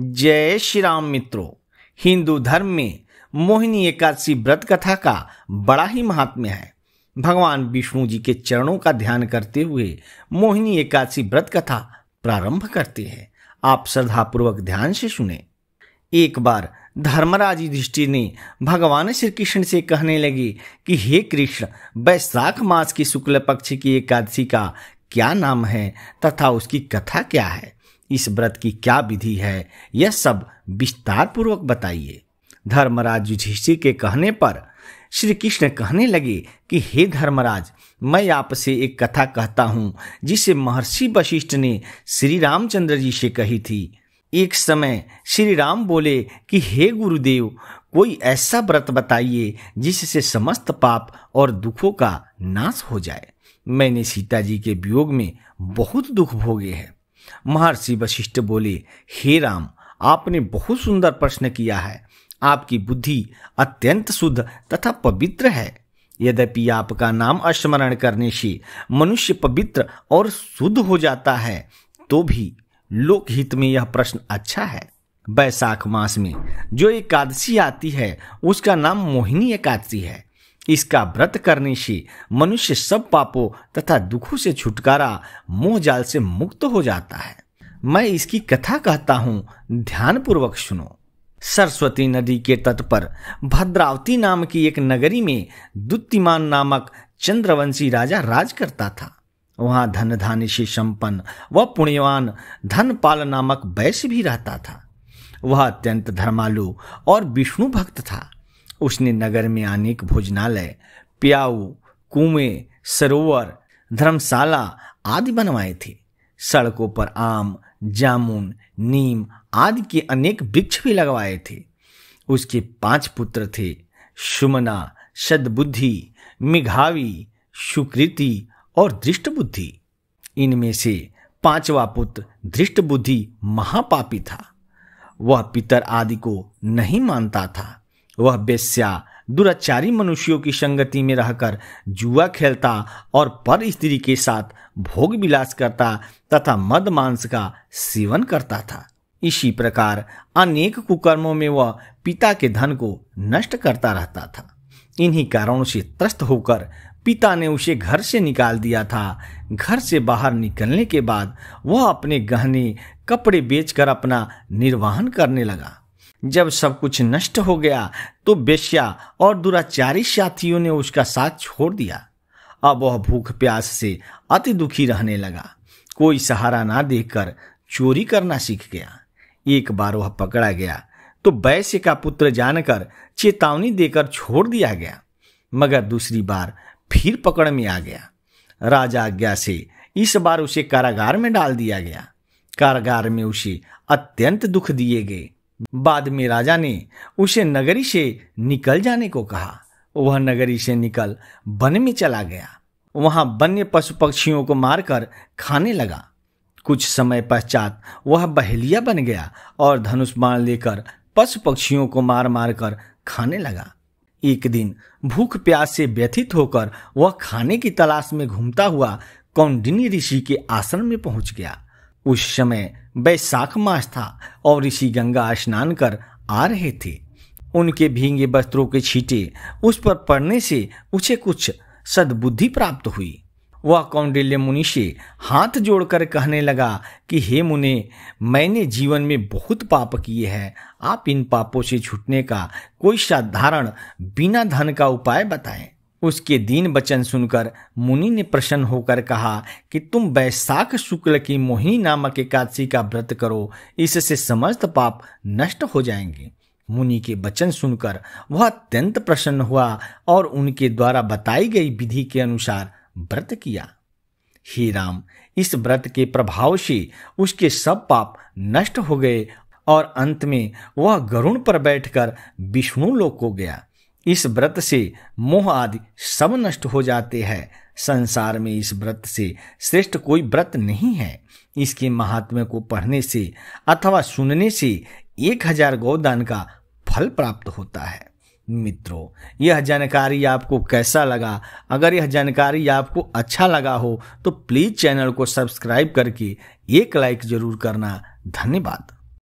जय श्री राम मित्रों हिंदू धर्म में मोहिनी एकादशी व्रत कथा का बड़ा ही महात्म्य है भगवान विष्णु जी के चरणों का ध्यान करते हुए मोहिनी एकादशी व्रत कथा प्रारंभ करते हैं आप श्रद्धापूर्वक ध्यान से सुने एक बार धर्मराज युधिष्ठिर ने भगवान श्री कृष्ण से कहने लगे कि हे कृष्ण वैशाख मास की शुक्ल पक्ष की एकादशी का क्या नाम है तथा उसकी कथा क्या है इस व्रत की क्या विधि है यह सब विस्तार पूर्वक बताइए धर्मराज युधिष्ठिर के कहने पर श्री कृष्ण कहने लगे कि हे धर्मराज मैं आपसे एक कथा कहता हूँ जिसे महर्षि वशिष्ठ ने श्री रामचंद्र जी से कही थी एक समय श्री राम बोले कि हे गुरुदेव कोई ऐसा व्रत बताइए जिससे समस्त पाप और दुखों का नाश हो जाए मैंने सीता जी के वियोग में बहुत दुख भोगे हैं महर्षि वशिष्ठ बोले हे राम आपने बहुत सुंदर प्रश्न किया है आपकी बुद्धि अत्यंत शुद्ध तथा पवित्र है यद्यपि आपका नाम स्मरण करने से मनुष्य पवित्र और शुद्ध हो जाता है तो भी लोकहित में यह प्रश्न अच्छा है बैसाख मास में जो एकादशी आती है उसका नाम मोहिनी एकादशी है इसका व्रत करने से मनुष्य सब पापों तथा दुखों से छुटकारा मोह जाल से मुक्त हो जाता है मैं इसकी कथा कहता हूँ ध्यानपूर्वक सुनो सरस्वती नदी के तट पर भद्रावती नाम की एक नगरी में दुत्तिमान नामक चंद्रवंशी राजा राज करता था वहाँ धन धान्य से संपन्न व पुण्यवान धनपाल नामक वैश्य भी रहता था वह अत्यंत धर्मालु और विष्णु भक्त था उसने नगर में अनेक भोजनालय प्याऊ कुएं सरोवर धर्मशाला आदि बनवाए थे सड़कों पर आम जामुन नीम आदि के अनेक वृक्ष भी लगवाए थे उसके पांच पुत्र थे सुमना सदबुद्धि मिघावी सुकृति और दृष्ट बुद्धि इनमें से पांचवा पुत्र दृष्ट बुद्धि महापापी था वह पितर आदि को नहीं मानता था वह बेस्या दुराचारी मनुष्यों की संगति में रहकर जुआ खेलता और पर स्त्री के साथ भोग विलास करता तथा मद मांस का सेवन करता था इसी प्रकार अनेक कुकर्मों में वह पिता के धन को नष्ट करता रहता था इन्हीं कारणों से त्रस्त होकर पिता ने उसे घर से निकाल दिया था घर से बाहर निकलने के बाद वह अपने गहने कपड़े बेचकर अपना निर्वाहन करने लगा जब सब कुछ नष्ट हो गया तो बेश्या और दुराचारी साथियों ने उसका साथ छोड़ दिया अब वह भूख प्यास से अति दुखी रहने लगा कोई सहारा ना देकर चोरी करना सीख गया एक बार वह पकड़ा गया तो वैश्य का पुत्र जानकर चेतावनी देकर छोड़ दिया गया मगर दूसरी बार फिर पकड़ में आ गया राजा आज्ञा से इस बार उसे कारागार में डाल दिया गया कारागार में उसे अत्यंत दुख दिए गए बाद में राजा ने उसे नगरी से निकल जाने को कहा वह नगरी से निकल वन में चला गया वहां वन्य पशु पक्षियों को मारकर खाने लगा कुछ समय पश्चात वह बहेलिया बन गया और धनुष बाण लेकर पशु पक्षियों को मार मार कर खाने लगा एक दिन भूख प्यास से व्यथित होकर वह खाने की तलाश में घूमता हुआ कौंडिनी ऋषि के आश्रम में पहुंच गया उस समय बैसाख मास था और ऋषि गंगा स्नान कर आ रहे थे उनके भींगे वस्त्रों के छींटे उस पर पड़ने से उसे कुछ सद्बुद्धि प्राप्त हुई वह कौंडिल्य मुनि से हाथ जोड़कर कहने लगा कि हे मुने मैंने जीवन में बहुत पाप किए हैं आप इन पापों से छूटने का कोई साधारण बिना धन का उपाय बताएं उसके दीन वचन सुनकर मुनि ने प्रसन्न होकर कहा कि तुम वैशाख शुक्ल की मोहिनी नामक एकादशी का व्रत करो इससे समस्त पाप नष्ट हो जाएंगे मुनि के वचन सुनकर वह अत्यंत प्रसन्न हुआ और उनके द्वारा बताई गई विधि के अनुसार व्रत किया हे राम इस व्रत के प्रभाव से उसके सब पाप नष्ट हो गए और अंत में वह गरुण पर बैठकर विष्णु लोक को गया इस व्रत से मोह आदि सब नष्ट हो जाते हैं संसार में इस व्रत से श्रेष्ठ कोई व्रत नहीं है इसके महात्म्य को पढ़ने से अथवा सुनने से एक हजार गौदान का फल प्राप्त होता है मित्रों यह जानकारी आपको कैसा लगा अगर यह जानकारी आपको अच्छा लगा हो तो प्लीज़ चैनल को सब्सक्राइब करके एक लाइक जरूर करना धन्यवाद